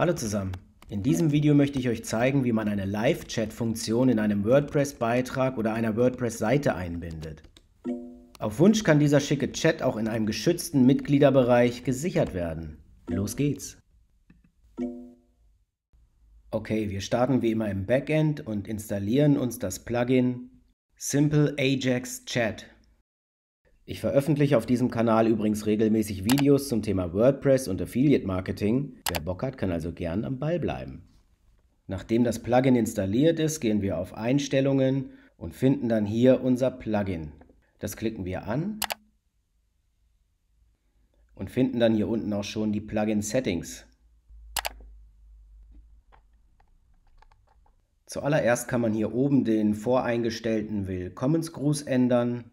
Hallo zusammen. In diesem Video möchte ich euch zeigen, wie man eine Live-Chat-Funktion in einem WordPress-Beitrag oder einer WordPress-Seite einbindet. Auf Wunsch kann dieser schicke Chat auch in einem geschützten Mitgliederbereich gesichert werden. Los geht's! Okay, wir starten wie immer im Backend und installieren uns das Plugin Simple Ajax Chat ich veröffentliche auf diesem Kanal übrigens regelmäßig Videos zum Thema WordPress und Affiliate Marketing. Wer Bock hat, kann also gern am Ball bleiben. Nachdem das Plugin installiert ist, gehen wir auf Einstellungen und finden dann hier unser Plugin. Das klicken wir an und finden dann hier unten auch schon die Plugin Settings. Zuallererst kann man hier oben den voreingestellten Willkommensgruß ändern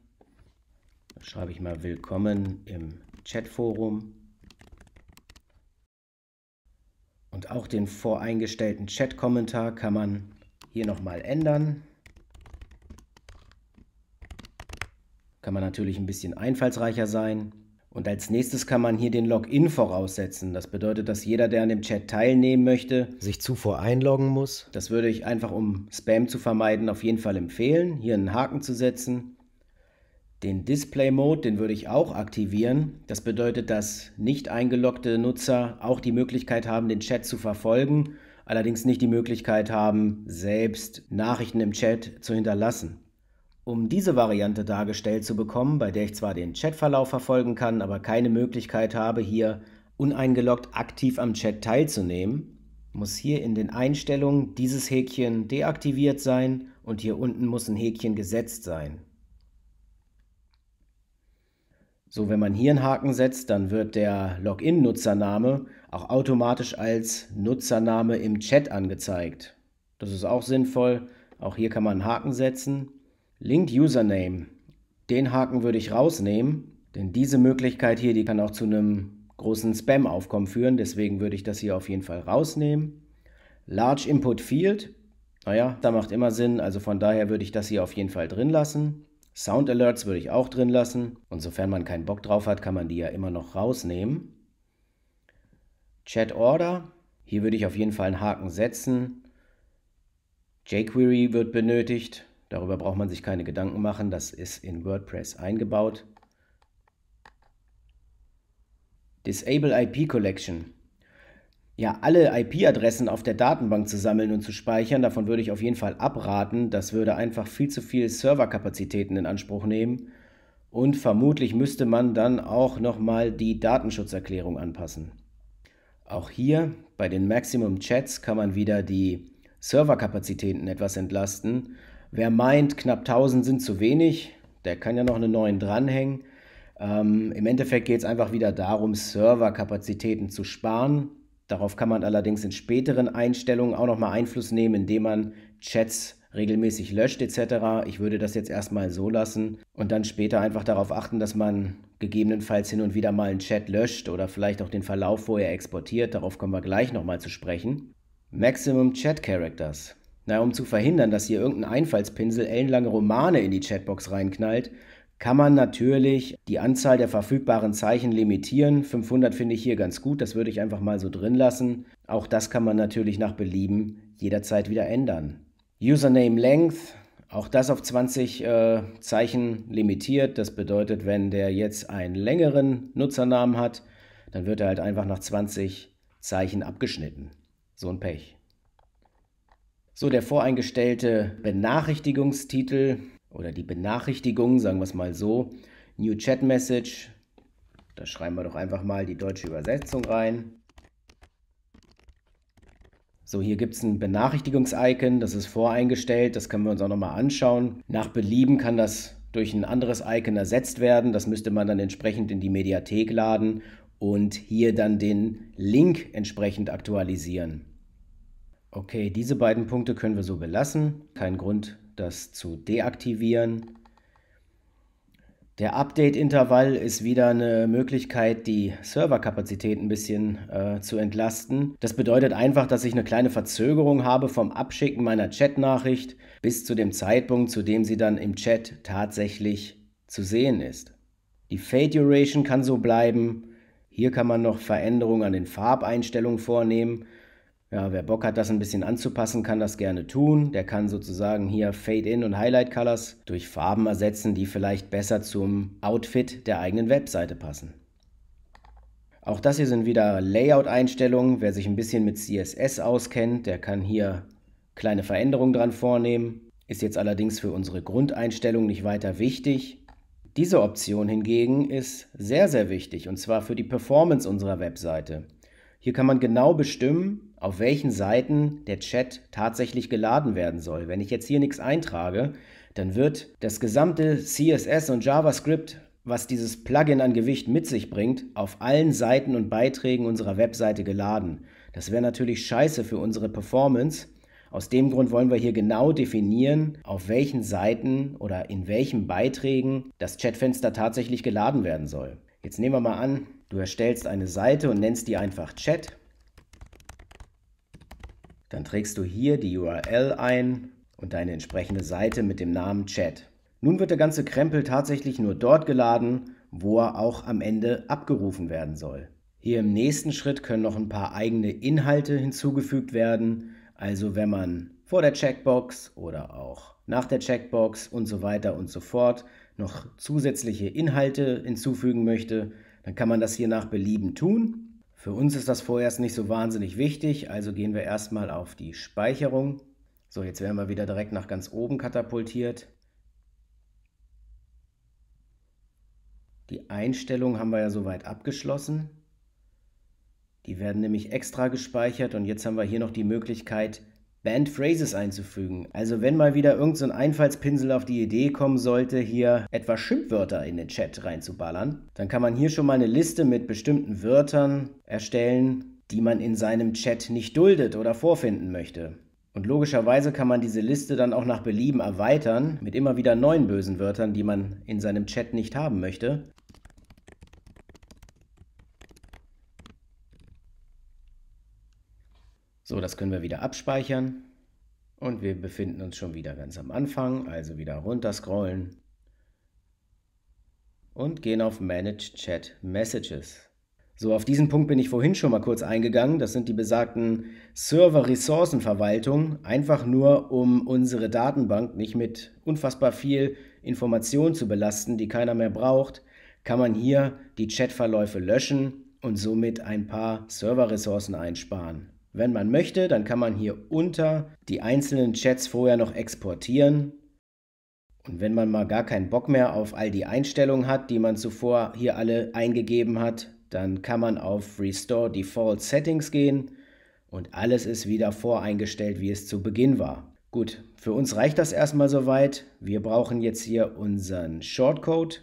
schreibe ich mal Willkommen im Chatforum. Und auch den voreingestellten Chat-Kommentar kann man hier nochmal ändern. Kann man natürlich ein bisschen einfallsreicher sein. Und als nächstes kann man hier den Login voraussetzen. Das bedeutet, dass jeder, der an dem Chat teilnehmen möchte, sich zuvor einloggen muss. Das würde ich einfach, um Spam zu vermeiden, auf jeden Fall empfehlen, hier einen Haken zu setzen. Den Display Mode, den würde ich auch aktivieren. Das bedeutet, dass nicht eingeloggte Nutzer auch die Möglichkeit haben, den Chat zu verfolgen, allerdings nicht die Möglichkeit haben, selbst Nachrichten im Chat zu hinterlassen. Um diese Variante dargestellt zu bekommen, bei der ich zwar den Chatverlauf verfolgen kann, aber keine Möglichkeit habe, hier uneingeloggt aktiv am Chat teilzunehmen, muss hier in den Einstellungen dieses Häkchen deaktiviert sein und hier unten muss ein Häkchen gesetzt sein. So, wenn man hier einen Haken setzt, dann wird der Login-Nutzername auch automatisch als Nutzername im Chat angezeigt. Das ist auch sinnvoll. Auch hier kann man einen Haken setzen. Linked Username. Den Haken würde ich rausnehmen, denn diese Möglichkeit hier, die kann auch zu einem großen Spam-Aufkommen führen. Deswegen würde ich das hier auf jeden Fall rausnehmen. Large Input Field. Naja, da macht immer Sinn. Also von daher würde ich das hier auf jeden Fall drin lassen. Sound Alerts würde ich auch drin lassen. Und sofern man keinen Bock drauf hat, kann man die ja immer noch rausnehmen. Chat Order. Hier würde ich auf jeden Fall einen Haken setzen. jQuery wird benötigt. Darüber braucht man sich keine Gedanken machen. Das ist in WordPress eingebaut. Disable IP Collection ja, alle IP-Adressen auf der Datenbank zu sammeln und zu speichern, davon würde ich auf jeden Fall abraten. Das würde einfach viel zu viel Serverkapazitäten in Anspruch nehmen. Und vermutlich müsste man dann auch nochmal die Datenschutzerklärung anpassen. Auch hier bei den Maximum Chats kann man wieder die Serverkapazitäten etwas entlasten. Wer meint, knapp 1000 sind zu wenig, der kann ja noch einen neuen dranhängen. Ähm, Im Endeffekt geht es einfach wieder darum, Serverkapazitäten zu sparen Darauf kann man allerdings in späteren Einstellungen auch nochmal Einfluss nehmen, indem man Chats regelmäßig löscht etc. Ich würde das jetzt erstmal so lassen und dann später einfach darauf achten, dass man gegebenenfalls hin und wieder mal einen Chat löscht oder vielleicht auch den Verlauf vorher exportiert. Darauf kommen wir gleich nochmal zu sprechen. Maximum Chat Characters. Na, um zu verhindern, dass hier irgendein Einfallspinsel ellenlange Romane in die Chatbox reinknallt, kann man natürlich die Anzahl der verfügbaren Zeichen limitieren. 500 finde ich hier ganz gut, das würde ich einfach mal so drin lassen. Auch das kann man natürlich nach Belieben jederzeit wieder ändern. Username Length, auch das auf 20 äh, Zeichen limitiert. Das bedeutet, wenn der jetzt einen längeren Nutzernamen hat, dann wird er halt einfach nach 20 Zeichen abgeschnitten. So ein Pech. So, der voreingestellte Benachrichtigungstitel oder die Benachrichtigung, sagen wir es mal so, New Chat Message. Da schreiben wir doch einfach mal die deutsche Übersetzung rein. So, hier gibt es ein Benachrichtigungs-Icon, das ist voreingestellt, das können wir uns auch nochmal anschauen. Nach Belieben kann das durch ein anderes Icon ersetzt werden, das müsste man dann entsprechend in die Mediathek laden und hier dann den Link entsprechend aktualisieren. Okay, diese beiden Punkte können wir so belassen. Kein Grund, das zu deaktivieren. Der Update-Intervall ist wieder eine Möglichkeit, die Serverkapazität ein bisschen äh, zu entlasten. Das bedeutet einfach, dass ich eine kleine Verzögerung habe vom Abschicken meiner Chat-Nachricht bis zu dem Zeitpunkt, zu dem sie dann im Chat tatsächlich zu sehen ist. Die Fade Duration kann so bleiben. Hier kann man noch Veränderungen an den Farbeinstellungen vornehmen ja, wer Bock hat, das ein bisschen anzupassen, kann das gerne tun. Der kann sozusagen hier Fade-In und Highlight-Colors durch Farben ersetzen, die vielleicht besser zum Outfit der eigenen Webseite passen. Auch das hier sind wieder Layout-Einstellungen. Wer sich ein bisschen mit CSS auskennt, der kann hier kleine Veränderungen dran vornehmen. Ist jetzt allerdings für unsere Grundeinstellung nicht weiter wichtig. Diese Option hingegen ist sehr, sehr wichtig und zwar für die Performance unserer Webseite. Hier kann man genau bestimmen, auf welchen Seiten der Chat tatsächlich geladen werden soll. Wenn ich jetzt hier nichts eintrage, dann wird das gesamte CSS und JavaScript, was dieses Plugin an Gewicht mit sich bringt, auf allen Seiten und Beiträgen unserer Webseite geladen. Das wäre natürlich scheiße für unsere Performance. Aus dem Grund wollen wir hier genau definieren, auf welchen Seiten oder in welchen Beiträgen das Chatfenster tatsächlich geladen werden soll. Jetzt nehmen wir mal an, Du erstellst eine Seite und nennst die einfach Chat. Dann trägst du hier die URL ein und deine entsprechende Seite mit dem Namen Chat. Nun wird der ganze Krempel tatsächlich nur dort geladen, wo er auch am Ende abgerufen werden soll. Hier im nächsten Schritt können noch ein paar eigene Inhalte hinzugefügt werden. Also wenn man vor der Checkbox oder auch nach der Checkbox und so weiter und so fort noch zusätzliche Inhalte hinzufügen möchte, dann kann man das hier nach Belieben tun. Für uns ist das vorerst nicht so wahnsinnig wichtig, also gehen wir erstmal auf die Speicherung. So, jetzt werden wir wieder direkt nach ganz oben katapultiert. Die Einstellungen haben wir ja soweit abgeschlossen. Die werden nämlich extra gespeichert und jetzt haben wir hier noch die Möglichkeit, Band Phrases einzufügen. Also wenn mal wieder irgendein so Einfallspinsel auf die Idee kommen sollte, hier etwa Schimpfwörter in den Chat reinzuballern, dann kann man hier schon mal eine Liste mit bestimmten Wörtern erstellen, die man in seinem Chat nicht duldet oder vorfinden möchte. Und logischerweise kann man diese Liste dann auch nach Belieben erweitern mit immer wieder neuen bösen Wörtern, die man in seinem Chat nicht haben möchte. So, das können wir wieder abspeichern. Und wir befinden uns schon wieder ganz am Anfang, also wieder runter scrollen und gehen auf Manage Chat Messages. So, auf diesen Punkt bin ich vorhin schon mal kurz eingegangen. Das sind die besagten Server-Ressourcenverwaltung, einfach nur, um unsere Datenbank nicht mit unfassbar viel Information zu belasten, die keiner mehr braucht, kann man hier die Chatverläufe löschen und somit ein paar Server-Ressourcen einsparen. Wenn man möchte, dann kann man hier unter die einzelnen Chats vorher noch exportieren. Und wenn man mal gar keinen Bock mehr auf all die Einstellungen hat, die man zuvor hier alle eingegeben hat, dann kann man auf Restore Default Settings gehen und alles ist wieder voreingestellt, wie es zu Beginn war. Gut, für uns reicht das erstmal soweit. Wir brauchen jetzt hier unseren Shortcode.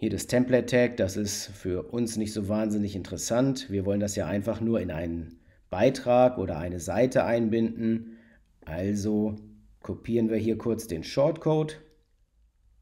Hier das Template Tag, das ist für uns nicht so wahnsinnig interessant. Wir wollen das ja einfach nur in einen Beitrag oder eine Seite einbinden. Also kopieren wir hier kurz den Shortcode,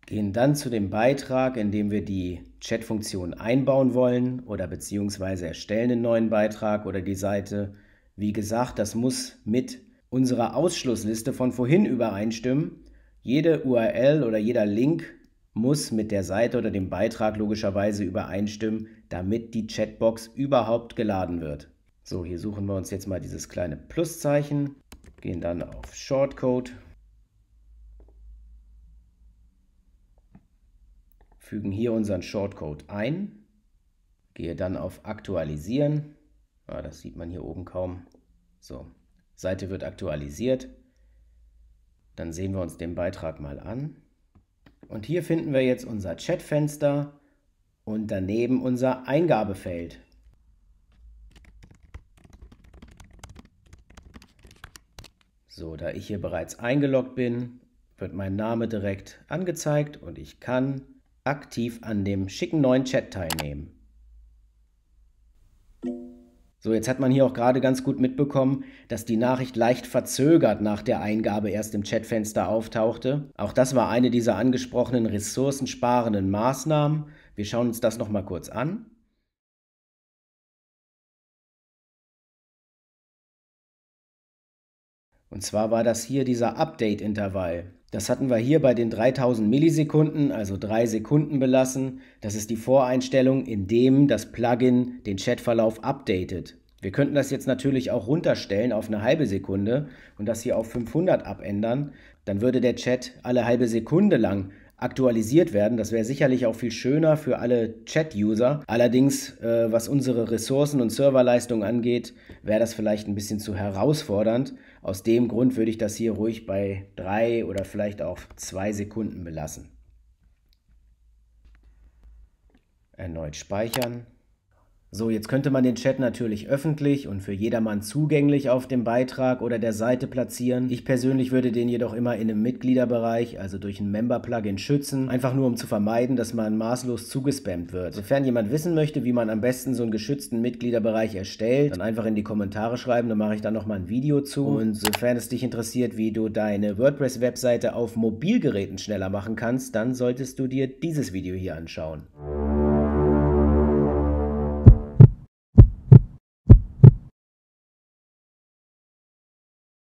gehen dann zu dem Beitrag, in dem wir die Chat-Funktion einbauen wollen oder beziehungsweise erstellen den neuen Beitrag oder die Seite. Wie gesagt, das muss mit unserer Ausschlussliste von vorhin übereinstimmen. Jede URL oder jeder Link muss mit der Seite oder dem Beitrag logischerweise übereinstimmen, damit die Chatbox überhaupt geladen wird. So, hier suchen wir uns jetzt mal dieses kleine Pluszeichen, gehen dann auf Shortcode, fügen hier unseren Shortcode ein, gehe dann auf Aktualisieren. Ah, das sieht man hier oben kaum. So, Seite wird aktualisiert. Dann sehen wir uns den Beitrag mal an. Und hier finden wir jetzt unser Chatfenster und daneben unser Eingabefeld. So, da ich hier bereits eingeloggt bin, wird mein Name direkt angezeigt und ich kann aktiv an dem schicken neuen Chat teilnehmen. So, jetzt hat man hier auch gerade ganz gut mitbekommen, dass die Nachricht leicht verzögert nach der Eingabe erst im Chatfenster auftauchte. Auch das war eine dieser angesprochenen ressourcensparenden Maßnahmen. Wir schauen uns das nochmal kurz an. Und zwar war das hier dieser Update-Intervall. Das hatten wir hier bei den 3000 Millisekunden, also drei Sekunden belassen. Das ist die Voreinstellung, in dem das Plugin den Chatverlauf updatet. Wir könnten das jetzt natürlich auch runterstellen auf eine halbe Sekunde und das hier auf 500 abändern. Dann würde der Chat alle halbe Sekunde lang aktualisiert werden. Das wäre sicherlich auch viel schöner für alle Chat-User. Allerdings, äh, was unsere Ressourcen und Serverleistung angeht, wäre das vielleicht ein bisschen zu herausfordernd. Aus dem Grund würde ich das hier ruhig bei drei oder vielleicht auch zwei Sekunden belassen. Erneut speichern. So, jetzt könnte man den Chat natürlich öffentlich und für jedermann zugänglich auf dem Beitrag oder der Seite platzieren. Ich persönlich würde den jedoch immer in einem Mitgliederbereich, also durch ein Member-Plugin schützen, einfach nur um zu vermeiden, dass man maßlos zugespammt wird. Sofern jemand wissen möchte, wie man am besten so einen geschützten Mitgliederbereich erstellt, dann einfach in die Kommentare schreiben, dann mache ich da nochmal ein Video zu. Und sofern es dich interessiert, wie du deine WordPress-Webseite auf Mobilgeräten schneller machen kannst, dann solltest du dir dieses Video hier anschauen.